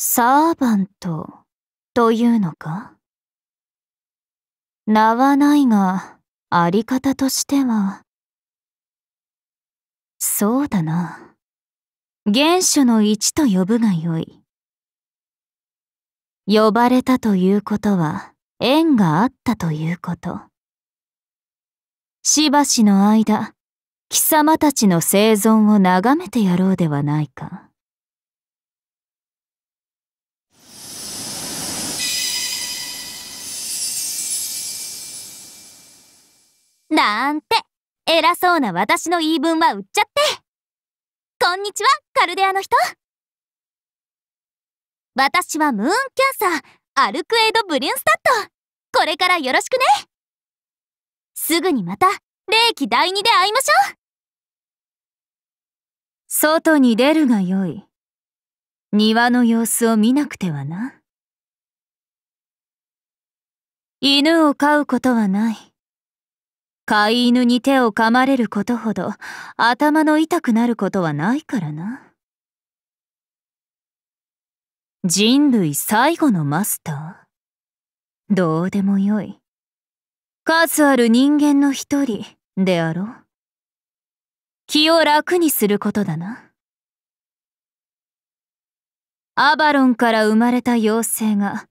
サーバントというのか名はないが、あり方としては。そうだな。原初の一と呼ぶがよい。呼ばれたということは、縁があったということ。しばしの間、貴様たちの生存を眺めてやろうではないか。なんて、偉そうな私の言い分は売っちゃって。こんにちは、カルデアの人。私はムーンキャンサー、アルクエイド・ブリュンスタッド。これからよろしくね。すぐにまた、霊気第2で会いましょう。外に出るがよい。庭の様子を見なくてはな。犬を飼うことはない。飼い犬に手を噛まれることほど頭の痛くなることはないからな。人類最後のマスターどうでもよい。数ある人間の一人であろう。気を楽にすることだな。アバロンから生まれた妖精が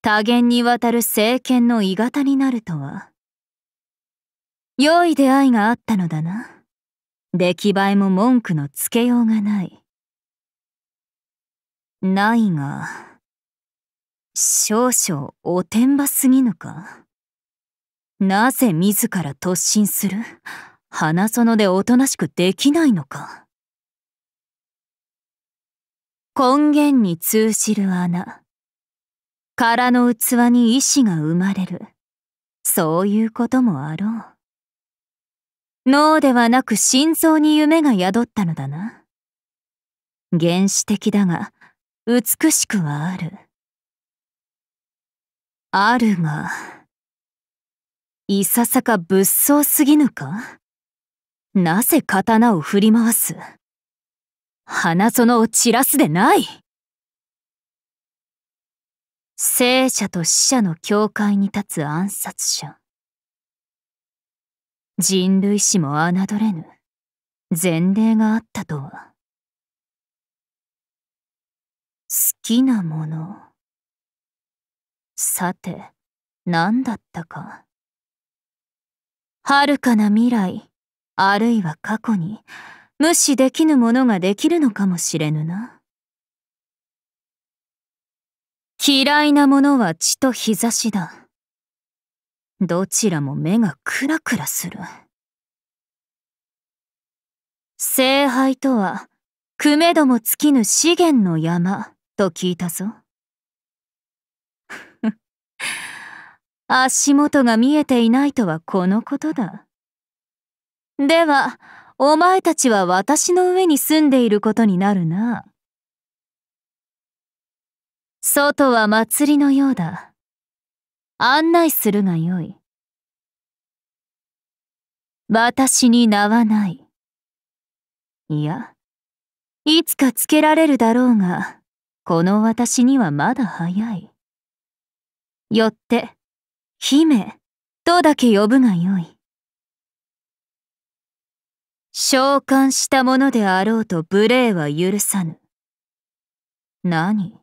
多元にわたる聖剣の鋳型になるとは。良い出会いがあったのだな。出来栄えも文句のつけようがない。ないが、少々おてんばすぎぬかなぜ自ら突進する花園でおとなしくできないのか根源に通じる穴。空の器に意志が生まれる。そういうこともあろう。脳ではなく心臓に夢が宿ったのだな。原始的だが、美しくはある。あるが、いささか物騒すぎぬかなぜ刀を振り回す花園を散らすでない聖者と死者の境界に立つ暗殺者。人類史も侮れぬ前例があったとは好きなものさて何だったか遥かな未来あるいは過去に無視できぬものができるのかもしれぬな嫌いなものは血と日差しだどちらも目がクラクラする。聖杯とは、くめども尽きぬ資源の山と聞いたぞ。足元が見えていないとはこのことだ。では、お前たちは私の上に住んでいることになるな。外は祭りのようだ。案内するがよい。私に名はない。いや、いつかつけられるだろうが、この私にはまだ早い。よって、姫、とだけ呼ぶがよい。召喚したものであろうと無礼は許さぬ。何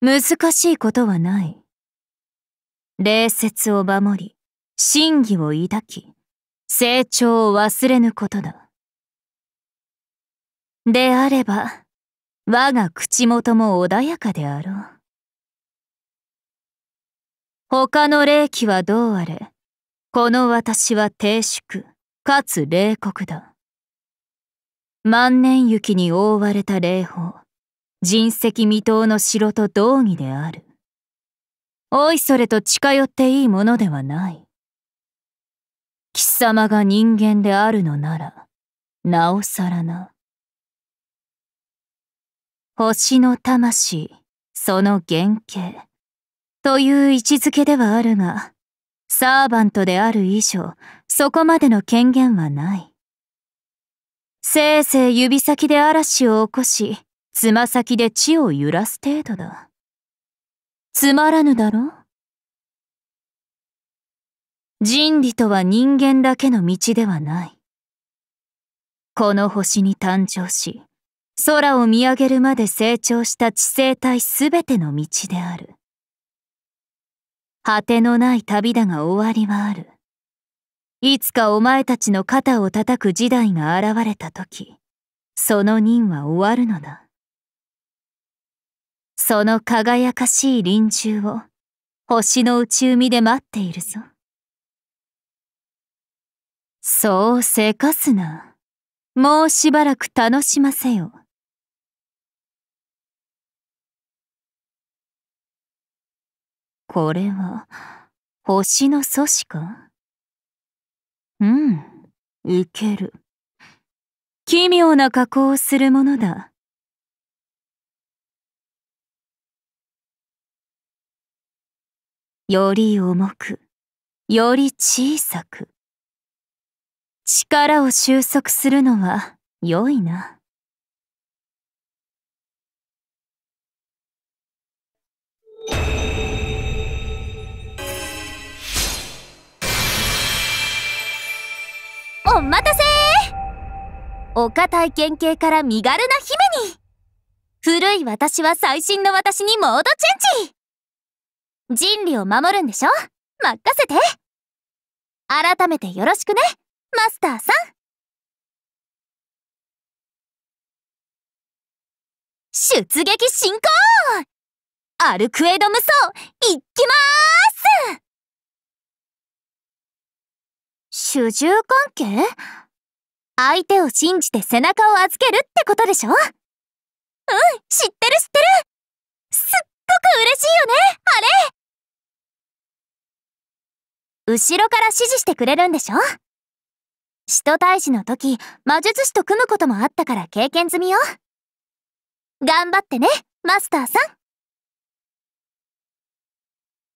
難しいことはない。礼節を守り、真偽を抱き、成長を忘れぬことだ。であれば、我が口元も穏やかであろう。他の霊気はどうあれ、この私は低粛、かつ冷酷だ。万年雪に覆われた霊峰、人石未踏の城と同義である。おいそれと近寄っていいものではない。貴様が人間であるのなら、なおさらな。星の魂、その原型、という位置づけではあるが、サーバントである以上、そこまでの権限はない。せいぜい指先で嵐を起こし、つま先で地を揺らす程度だ。つまらぬだろ人理とは人間だけの道ではない。この星に誕生し、空を見上げるまで成長した地生体すべての道である。果てのない旅だが終わりはある。いつかお前たちの肩を叩く時代が現れた時、その任は終わるのだ。その輝かしい臨終を星の内海で待っているぞ。そうせかすな。もうしばらく楽しませよ。これは、星の阻止かうん、いける。奇妙な加工をするものだ。より重く、より小さく。力を収束するのは良いな。お待たせお堅い県警から身軽な姫に古い私は最新の私にモードチェンジ人類を守るんでしょ任せて改めてよろしくね、マスターさん出撃進行アルクエド無双、いきまーす主従関係相手を信じて背中を預けるってことでしょうん、知ってる知ってるすっごく嬉しいよね、あれ後ろから指示してくれるんでしょ使徒大使の時、魔術師と組むこともあったから経験済みよ。頑張ってね、マスターさん。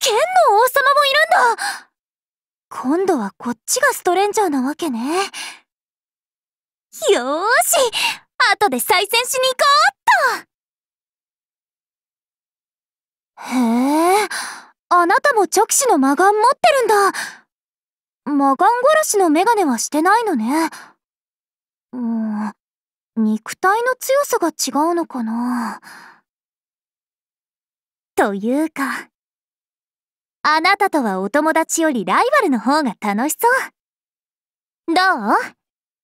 剣の王様もいるんだ今度はこっちがストレンジャーなわけね。よーし後で再戦しに行こうっとへえ。あなたも直視の魔眼持ってるんだ魔眼殺しのメガネはしてないのね。うん、肉体の強さが違うのかな。というか、あなたとはお友達よりライバルの方が楽しそう。どう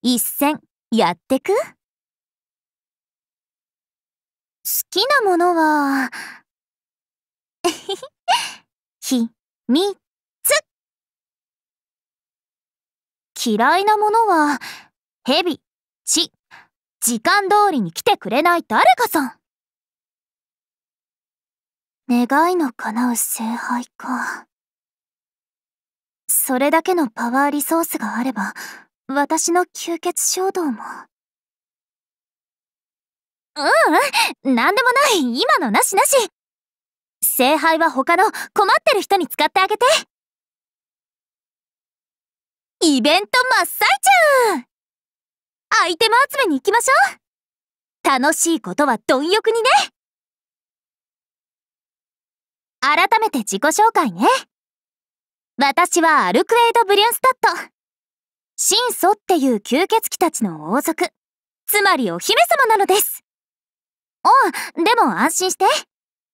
一戦やってく好きなものは、えへへ。ひ、み、つ。嫌いなものは、蛇、血、時間通りに来てくれない誰かさん。願いの叶う聖杯か。それだけのパワーリソースがあれば、私の吸血衝動も。ううん、なんでもない、今のなしなし。聖杯は他の困ってる人に使ってあげてイベント真っ最中アイテム集めに行きましょう楽しいことは貪欲にね改めて自己紹介ね私はアルクエイド・ブリュンスタット神祖っていう吸血鬼たちの王族つまりお姫様なのですおうでも安心して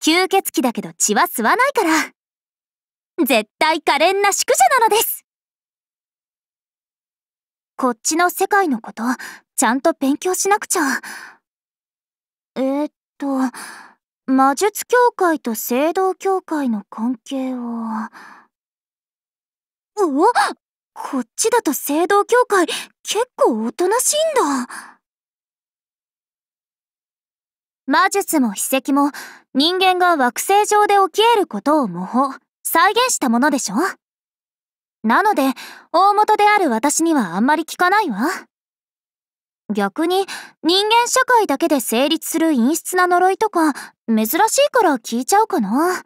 吸血鬼だけど血は吸わないから。絶対可憐な宿舎なのです。こっちの世界のこと、ちゃんと勉強しなくちゃ。えー、っと、魔術協会と聖堂協会の関係は。おこっちだと聖堂協会結構おとなしいんだ。魔術も秘跡も人間が惑星上で起き得ることを模倣、再現したものでしょなので、大元である私にはあんまり聞かないわ。逆に、人間社会だけで成立する陰湿な呪いとか、珍しいから聞いちゃうかな。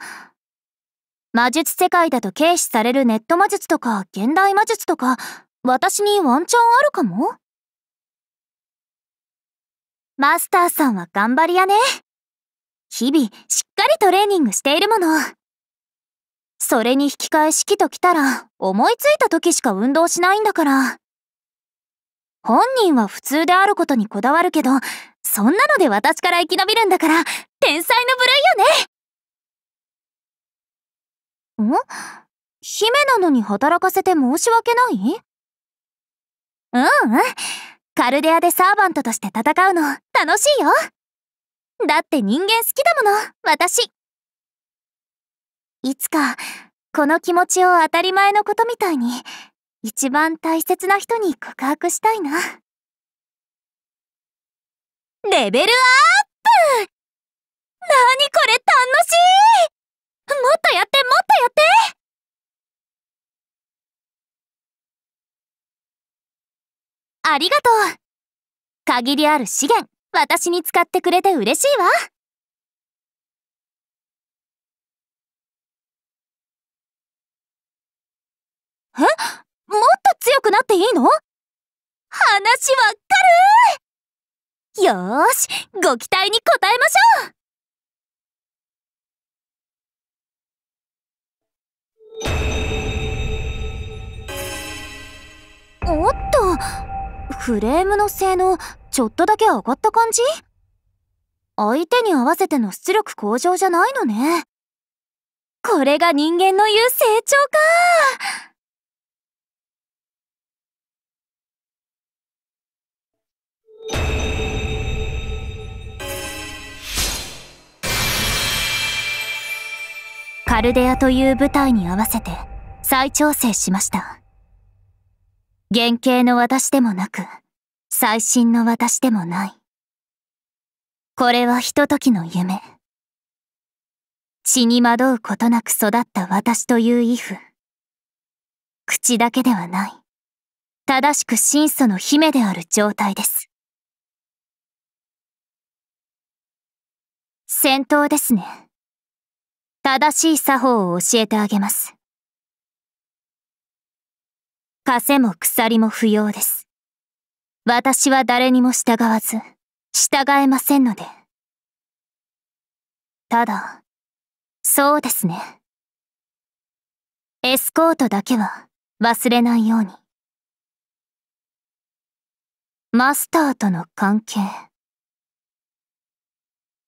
魔術世界だと軽視されるネット魔術とか現代魔術とか、私にワンチャンあるかもマスターさんは頑張りやね。日々、しっかりトレーニングしているもの。それに引き換え式と来たら、思いついた時しか運動しないんだから。本人は普通であることにこだわるけど、そんなので私から生き延びるんだから、天才の部類よねん姫なのに働かせて申し訳ないうんうん。カルデアでサーバントとして戦うの楽しいよだって人間好きだもの私いつかこの気持ちを当たり前のことみたいに一番大切な人に告白したいなレベルアップ何これ楽しいもっとやってありがとう限りある資源、私に使ってくれて嬉しいわえもっと強くなっていいの話わかるよし、ご期待に応えましょうフレームの性能ちょっとだけ上がった感じ相手に合わせての出力向上じゃないのね。これが人間の言う成長かカルデアという舞台に合わせて再調整しました。原型の私でもなく、最新の私でもない。これはひとときの夢。血に惑うことなく育った私というイフ。口だけではない。正しく真素の姫である状態です。戦闘ですね。正しい作法を教えてあげます。枷も鎖も不要です。私は誰にも従わず、従えませんので。ただ、そうですね。エスコートだけは忘れないように。マスターとの関係。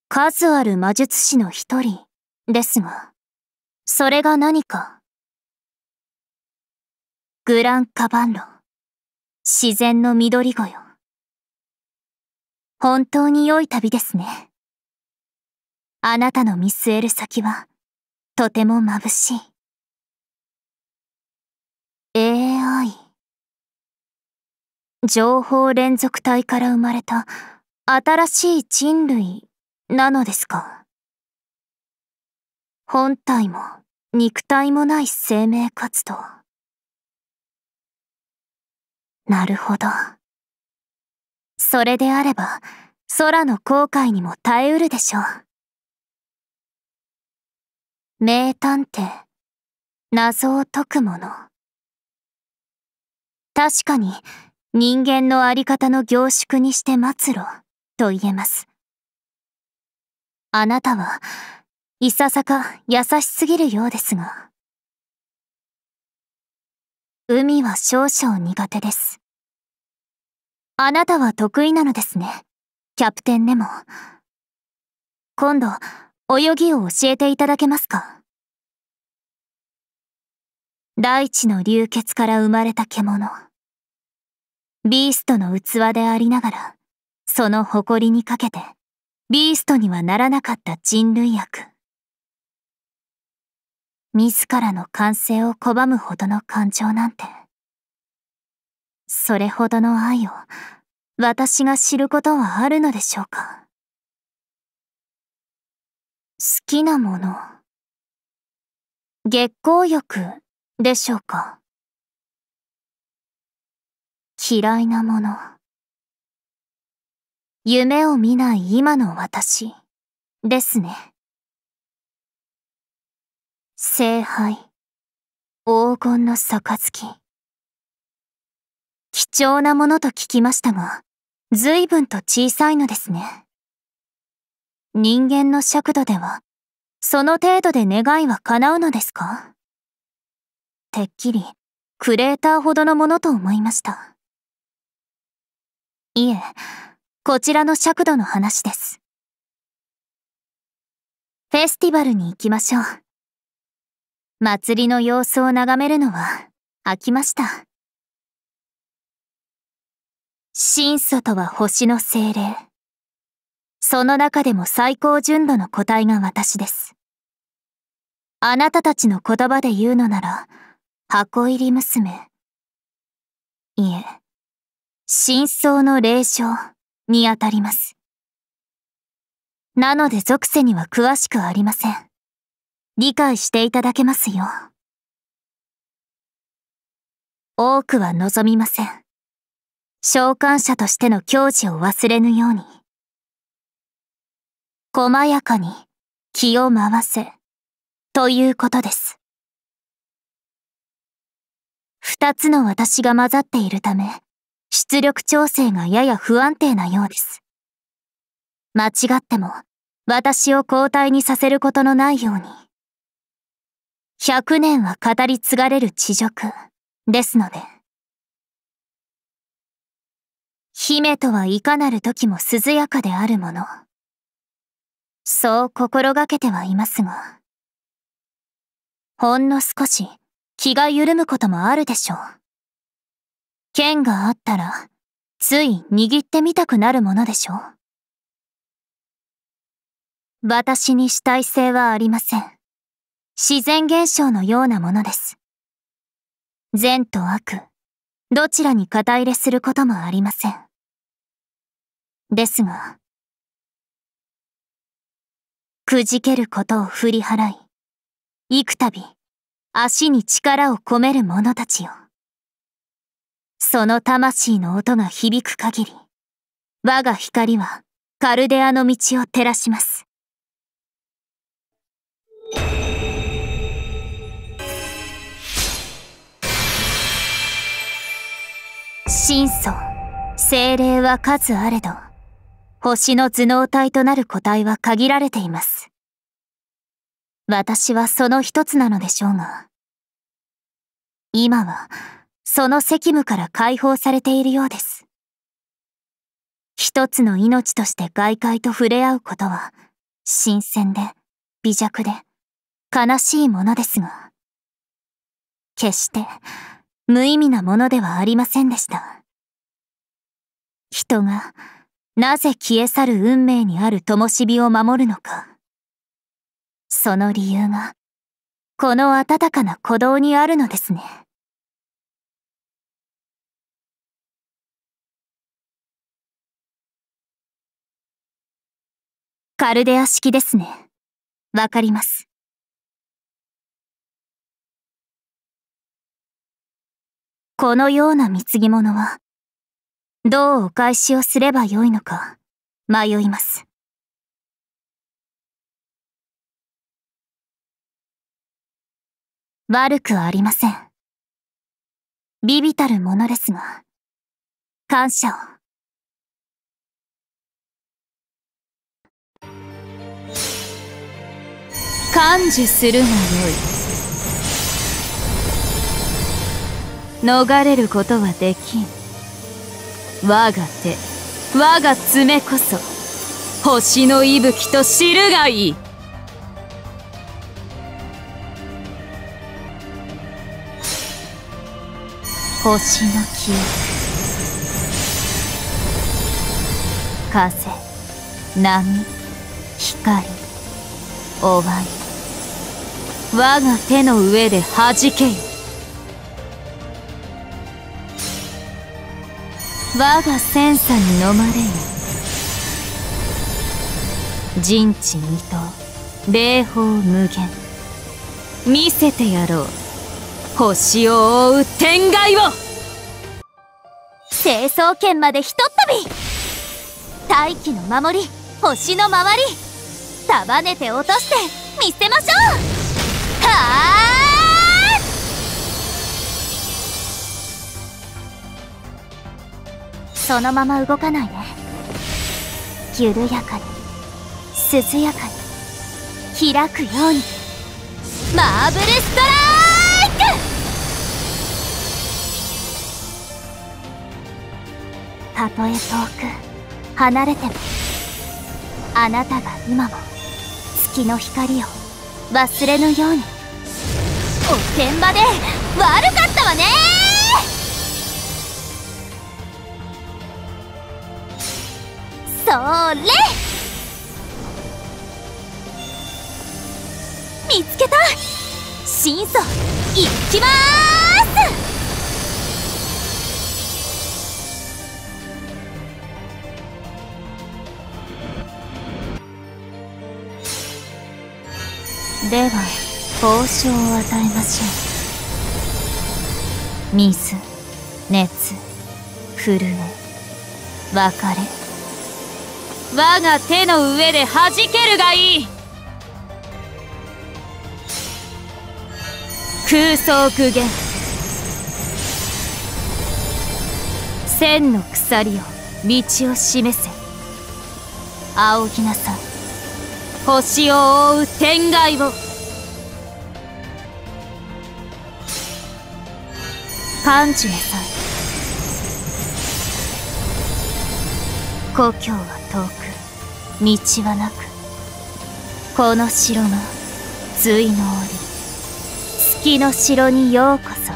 数ある魔術師の一人ですが、それが何かグランカバンロ自然の緑子よ本当に良い旅ですねあなたの見据える先はとても眩しい AI 情報連続体から生まれた新しい人類なのですか本体も肉体もない生命活動なるほど。それであれば、空の航海にも耐えうるでしょう。名探偵、謎を解く者。確かに、人間のあり方の凝縮にして末路、と言えます。あなたは、いささか優しすぎるようですが。海は少々苦手です。あなたは得意なのですね、キャプテンネモ。今度、泳ぎを教えていただけますか大地の流血から生まれた獣。ビーストの器でありながら、その誇りにかけて、ビーストにはならなかった人類悪。自らの完成を拒むほどの感情なんて。それほどの愛を私が知ることはあるのでしょうか好きなもの。月光浴でしょうか嫌いなもの。夢を見ない今の私ですね。聖杯黄金の杯貴重なものと聞きましたが随分と小さいのですね人間の尺度ではその程度で願いは叶うのですかてっきりクレーターほどのものと思いましたいえこちらの尺度の話ですフェスティバルに行きましょう祭りの様子を眺めるのは飽きました。神祖とは星の精霊。その中でも最高純度の個体が私です。あなたたちの言葉で言うのなら、箱入り娘。いえ、真相の霊障にあたります。なので属性には詳しくありません。理解していただけますよ。多くは望みません。召喚者としての矜持を忘れぬように。細やかに気を回せ、ということです。二つの私が混ざっているため、出力調整がやや不安定なようです。間違っても、私を交代にさせることのないように。100年は語り継がれる地辱ですので。姫とはいかなる時も涼やかであるもの。そう心がけてはいますが。ほんの少し気が緩むこともあるでしょう。剣があったら、つい握ってみたくなるものでしょう。私に主体性はありません。自然現象のようなものです。善と悪、どちらに肩入れすることもありません。ですが、くじけることを振り払い、幾度足に力を込める者たちよ。その魂の音が響く限り、我が光はカルデアの道を照らします。神尊、精霊は数あれど、星の頭脳体となる個体は限られています。私はその一つなのでしょうが、今はその責務から解放されているようです。一つの命として外界と触れ合うことは、新鮮で、微弱で、悲しいものですが、決して、無意味なものではありませんでした。人が、なぜ消え去る運命にある灯火を守るのか。その理由が、この温かな鼓動にあるのですね。カルデア式ですね。わかります。このような貢ぎ物は、どうお返しをすればよいのか、迷います。悪くありません。ビビたるものですが、感謝を。感受するがよい。逃れることはできん我が手我が爪こそ星の息吹と知るがいい星の記風波光終わり我が手の上で弾けよ我が戦サに飲まれよ人知未到霊峰無限見せてやろう星を覆う天外を成層圏までひとっ飛び大気の守り星の周り束ねて落として見せましょうはあそのまま動かないね緩やかに涼やかに開くようにマーブルストライクたとえ遠く離れてもあなたが今も月の光を忘れぬようにおてんばで悪かったわねそれ見つけた真相いきますでは報酬を与えましょう水熱震え別れ我が手の上で弾けるがいい空想具現千の鎖を道を示せ青木なさん星を覆う天外を感じなさい故郷は遠く道はなくこの城の隋の折月の城にようこそ